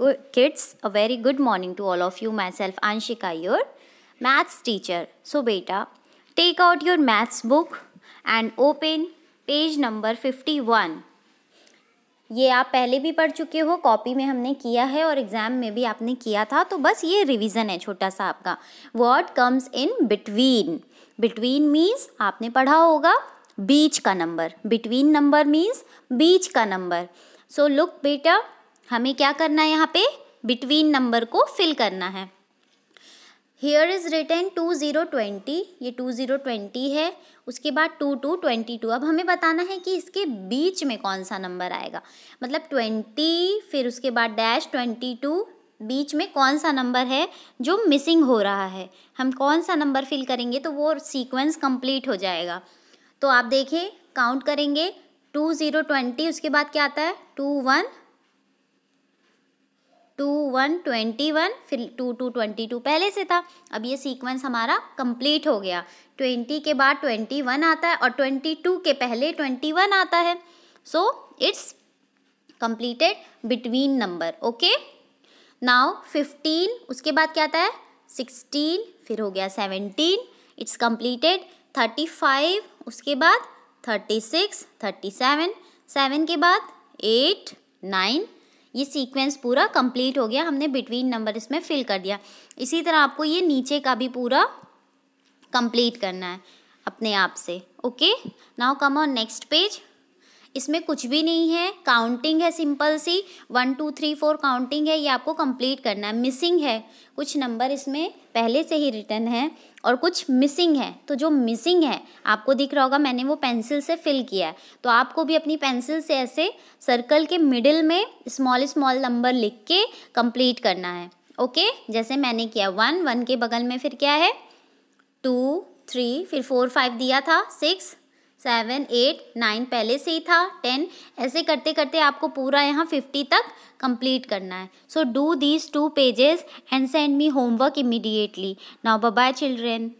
kids a very good morning to all of you myself Anshika your maths teacher so बेटा take out your maths book and open page number fifty one ये आप पहले भी पढ़ चुके हो copy में हमने किया है और एग्जाम में भी आपने किया था तो बस ये रिविजन है छोटा सा आपका word comes in between between means आपने पढ़ा होगा बीच का नंबर बिटवीन नंबर मीन्स बीच का नंबर सो लुक बेटा हमें क्या करना है यहाँ पे बिटवीन नंबर को फिल करना है here is written two zero twenty ये टू ज़ीरो ट्वेंटी है उसके बाद टू टू ट्वेंटी टू अब हमें बताना है कि इसके बीच में कौन सा नंबर आएगा मतलब ट्वेंटी फिर उसके बाद डैश ट्वेंटी टू बीच में कौन सा नंबर है जो मिसिंग हो रहा है हम कौन सा नंबर फिल करेंगे तो वो सीक्वेंस कंप्लीट हो जाएगा तो आप देखें काउंट करेंगे टू ज़ीरो ट्वेंटी उसके बाद क्या आता है two one two one twenty one फिर टू टू ट्वेंटी टू पहले से था अब ये सीक्वेंस हमारा कंप्लीट हो गया ट्वेंटी के बाद ट्वेंटी वन आता है और ट्वेंटी टू के पहले ट्वेंटी वन आता है so it's completed between number okay now fifteen उसके बाद क्या आता है सिक्सटीन फिर हो गया seventeen it's completed thirty five उसके बाद thirty six thirty seven seven के बाद एट नाइन ये सीक्वेंस पूरा कंप्लीट हो गया हमने बिटवीन नंबर इसमें फिल कर दिया इसी तरह आपको ये नीचे का भी पूरा कंप्लीट करना है अपने आप से okay now come on next page इसमें कुछ भी नहीं है काउंटिंग है सिंपल सी one two three four counting है ये आपको कंप्लीट करना है मिसिंग है कुछ नंबर इसमें पहले से ही रिटर्न है और कुछ मिसिंग है तो जो मिसिंग है आपको दिख रहा होगा मैंने वो पेंसिल से फिल किया है तो आपको भी अपनी पेंसिल से ऐसे सर्कल के मिडिल में स्मॉल स्मॉल नंबर लिख के कंप्लीट करना है ओके जैसे मैंने किया वन वन के बगल में फिर क्या है टू थ्री फिर फोर फाइव दिया था सिक्स सेवन एट नाइन पहले से ही था टेन ऐसे करते करते आपको पूरा यहाँ फिफ्टी तक कंप्लीट करना है so do these two pages and send me homework immediately now bye children